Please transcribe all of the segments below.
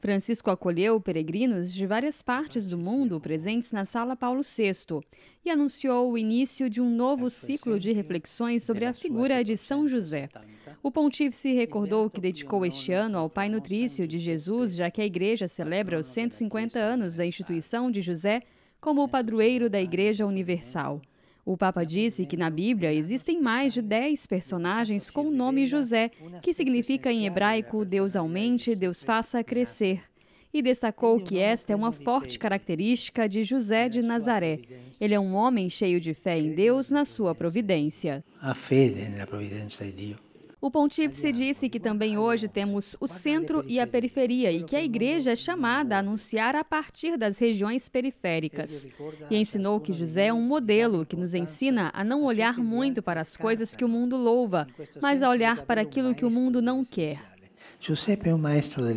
Francisco acolheu peregrinos de várias partes do mundo presentes na Sala Paulo VI e anunciou o início de um novo ciclo de reflexões sobre a figura de São José. O pontífice recordou que dedicou este ano ao Pai Nutrício de Jesus, já que a Igreja celebra os 150 anos da instituição de José como o padroeiro da Igreja Universal. O Papa disse que na Bíblia existem mais de 10 personagens com o nome José, que significa em hebraico Deus aumente, Deus faça crescer. E destacou que esta é uma forte característica de José de Nazaré. Ele é um homem cheio de fé em Deus na sua providência. A fé né, na providência de Deus. O pontífice disse que também hoje temos o centro e a periferia e que a igreja é chamada a anunciar a partir das regiões periféricas. E ensinou que José é um modelo que nos ensina a não olhar muito para as coisas que o mundo louva, mas a olhar para aquilo que o mundo não quer. Giuseppe é um maestro del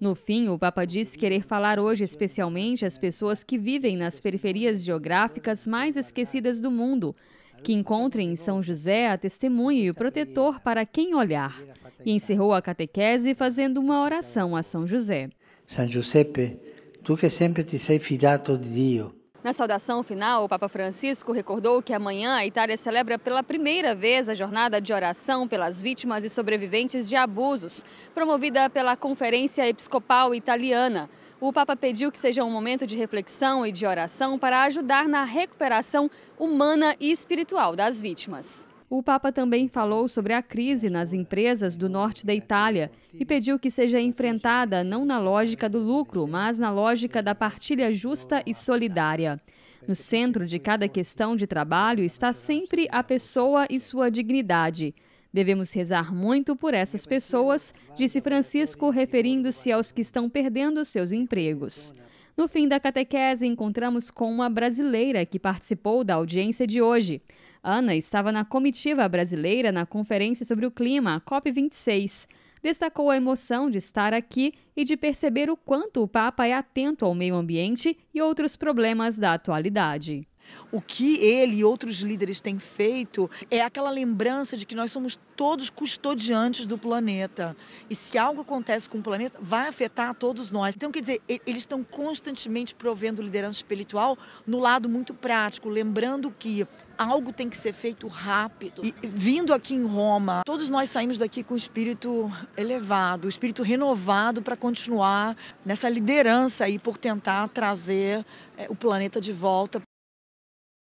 No fim, o Papa disse querer falar hoje especialmente às é pessoas que vivem nas periferias geográficas mais esquecidas do mundo que encontre em São José a testemunha e o protetor para quem olhar. E encerrou a catequese fazendo uma oração a São José. São Giuseppe, tu que sempre te sei fidato de Deus. Na saudação final, o Papa Francisco recordou que amanhã a Itália celebra pela primeira vez a jornada de oração pelas vítimas e sobreviventes de abusos, promovida pela Conferência Episcopal Italiana. O Papa pediu que seja um momento de reflexão e de oração para ajudar na recuperação humana e espiritual das vítimas. O Papa também falou sobre a crise nas empresas do norte da Itália e pediu que seja enfrentada não na lógica do lucro, mas na lógica da partilha justa e solidária. No centro de cada questão de trabalho está sempre a pessoa e sua dignidade. Devemos rezar muito por essas pessoas, disse Francisco, referindo-se aos que estão perdendo seus empregos. No fim da catequese, encontramos com uma brasileira que participou da audiência de hoje. Ana estava na comitiva brasileira na Conferência sobre o Clima, a COP26. Destacou a emoção de estar aqui e de perceber o quanto o Papa é atento ao meio ambiente e outros problemas da atualidade. O que ele e outros líderes têm feito é aquela lembrança de que nós somos todos custodiantes do planeta. E se algo acontece com o planeta, vai afetar a todos nós. Então, quer dizer, eles estão constantemente provendo liderança espiritual no lado muito prático, lembrando que algo tem que ser feito rápido. E vindo aqui em Roma, todos nós saímos daqui com o espírito elevado, o espírito renovado para continuar nessa liderança aí por tentar trazer é, o planeta de volta.